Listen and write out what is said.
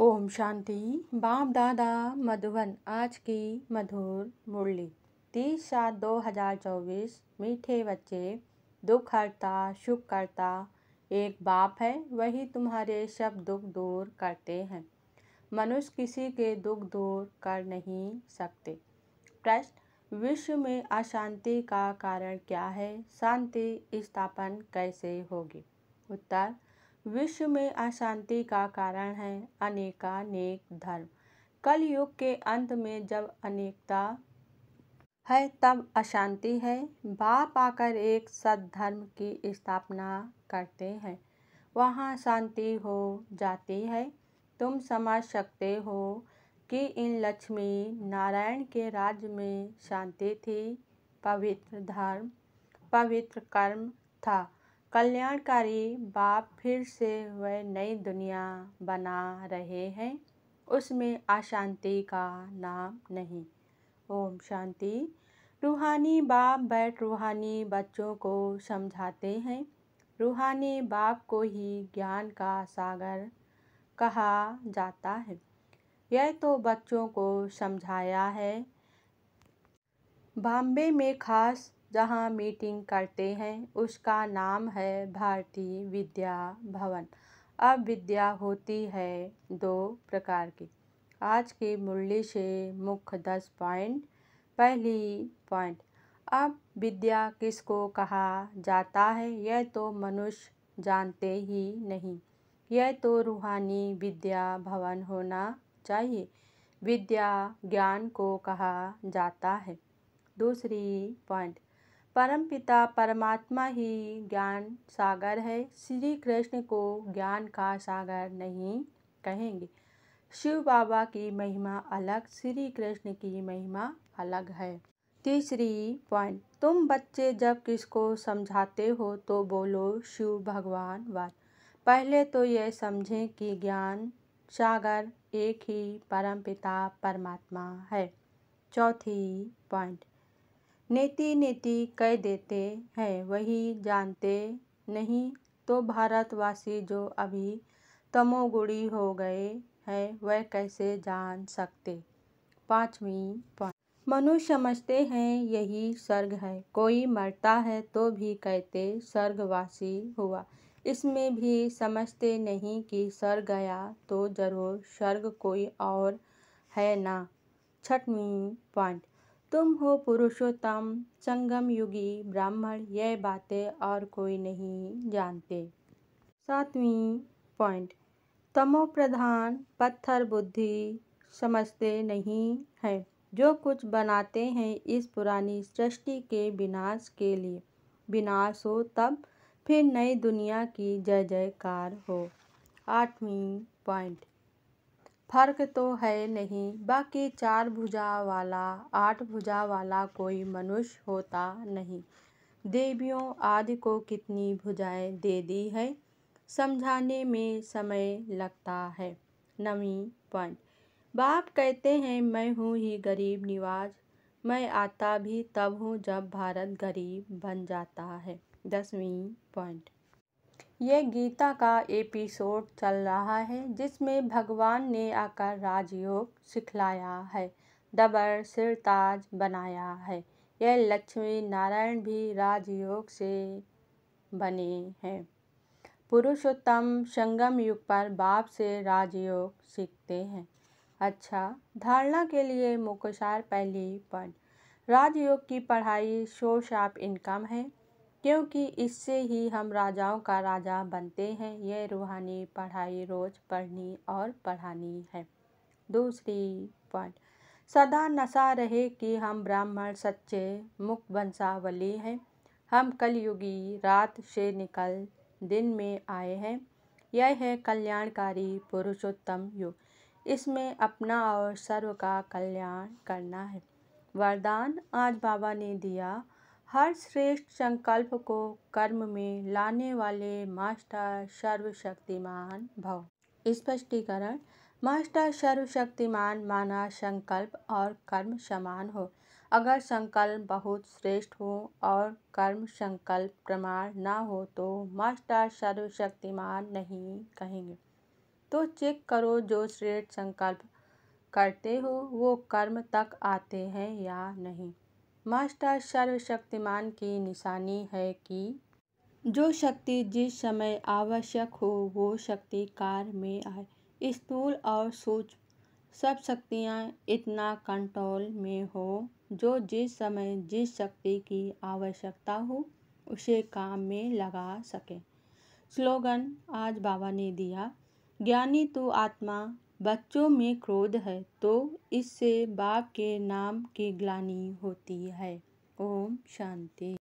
ओम शांति बाप दादा मधुबन आज की मधुर मुरली तीस सात दो हजार चौबीस मीठे बच्चे दुख हरता सुख करता एक बाप है वही तुम्हारे सब दुख दूर करते हैं मनुष्य किसी के दुख दूर कर नहीं सकते प्रश्न विश्व में अशांति का कारण क्या है शांति स्थापन कैसे होगी उत्तर विश्व में अशांति का कारण है अनेकानेक धर्म कलयुग के अंत में जब अनेकता है तब अशांति है बाप आकर एक सद्धर्म की स्थापना करते हैं वहाँ शांति हो जाती है तुम समझ सकते हो कि इन लक्ष्मी नारायण के राज्य में शांति थी पवित्र धर्म पवित्र कर्म था कल्याणकारी बाप फिर से वह नई दुनिया बना रहे हैं उसमें अशांति का नाम नहीं ओम शांति रूहानी बाप बैठ रूहानी बच्चों को समझाते हैं रूहानी बाप को ही ज्ञान का सागर कहा जाता है यह तो बच्चों को समझाया है बॉम्बे में खास जहाँ मीटिंग करते हैं उसका नाम है भारतीय विद्या भवन अब विद्या होती है दो प्रकार की आज के मुरली से मुख्य दस पॉइंट पहली पॉइंट अब विद्या किसको कहा जाता है यह तो मनुष्य जानते ही नहीं यह तो रूहानी विद्या भवन होना चाहिए विद्या ज्ञान को कहा जाता है दूसरी पॉइंट परमपिता परमात्मा ही ज्ञान सागर है श्री कृष्ण को ज्ञान का सागर नहीं कहेंगे शिव बाबा की महिमा अलग श्री कृष्ण की महिमा अलग है तीसरी पॉइंट तुम बच्चे जब किसको समझाते हो तो बोलो शिव भगवान वाद पहले तो यह समझें कि ज्ञान सागर एक ही परमपिता परमात्मा है चौथी पॉइंट नेति नेति कह देते हैं वही जानते नहीं तो भारतवासी जो अभी तमोगुड़ी हो गए हैं वह कैसे जान सकते पांचवी पॉइंट मनुष्य समझते हैं यही स्वर्ग है कोई मरता है तो भी कहते स्वर्गवासी हुआ इसमें भी समझते नहीं कि स्वर्ग गया तो जरूर स्वर्ग कोई और है ना छठवीं पॉइंट तुम हो पुरुषोत्तम संगम युगी ब्राह्मण यह बातें और कोई नहीं जानते सातवीं पॉइंट तमो प्रधान पत्थर बुद्धि समझते नहीं हैं जो कुछ बनाते हैं इस पुरानी सृष्टि के विनाश के लिए विनाश हो तब फिर नई दुनिया की जय जयकार हो आठवीं पॉइंट फर्क तो है नहीं बाकी चार भुजा वाला आठ भुजा वाला कोई मनुष्य होता नहीं देवियों आदि को कितनी भुजाएं दे दी है समझाने में समय लगता है नवी पॉइंट बाप कहते हैं मैं हूँ ही गरीब निवाज मैं आता भी तब हूँ जब भारत गरीब बन जाता है दसवीं पॉइंट यह गीता का एपिसोड चल रहा है जिसमें भगवान ने आकर राजयोग सिखलाया है डबर सिरताज बनाया है यह लक्ष्मी नारायण भी राजयोग से बने हैं पुरुषोत्तम संगम युग पर बाप से राजयोग सीखते हैं अच्छा धारणा के लिए मुखसार पहली पढ़ राजयोग की पढ़ाई सोर्स ऑफ इनकम है क्योंकि इससे ही हम राजाओं का राजा बनते हैं यह रूहानी पढ़ाई रोज़ पढ़नी और पढ़ानी है दूसरी पॉइंट सदा नशा रहे कि हम ब्राह्मण सच्चे मुख वंशावली हैं हम कलयुगी रात से निकल दिन में आए हैं यह है कल्याणकारी पुरुषोत्तम युग इसमें अपना और सर्व का कल्याण करना है वरदान आज बाबा ने दिया हर श्रेष्ठ संकल्प को कर्म में लाने वाले मास्टर सर्वशक्तिमान भव स्पष्टीकरण मास्टर सर्वशक्तिमान माना संकल्प और कर्म समान हो अगर संकल्प बहुत श्रेष्ठ हो और कर्म संकल्प प्रमाण ना हो तो मास्टर सर्वशक्तिमान नहीं कहेंगे तो चेक करो जो श्रेष्ठ संकल्प करते हो वो कर्म तक आते हैं या नहीं मास्टर सर्वशक्तिमान की निशानी है कि जो शक्ति जिस समय आवश्यक हो वो शक्ति कार्य में आए स्थूल और सूक्ष्म सब शक्तियाँ इतना कंट्रोल में हो जो जिस समय जिस शक्ति की आवश्यकता हो उसे काम में लगा सके स्लोगन आज बाबा ने दिया ज्ञानी तो आत्मा बच्चों में क्रोध है तो इससे बाप के नाम की ग्लानि होती है ओम शांति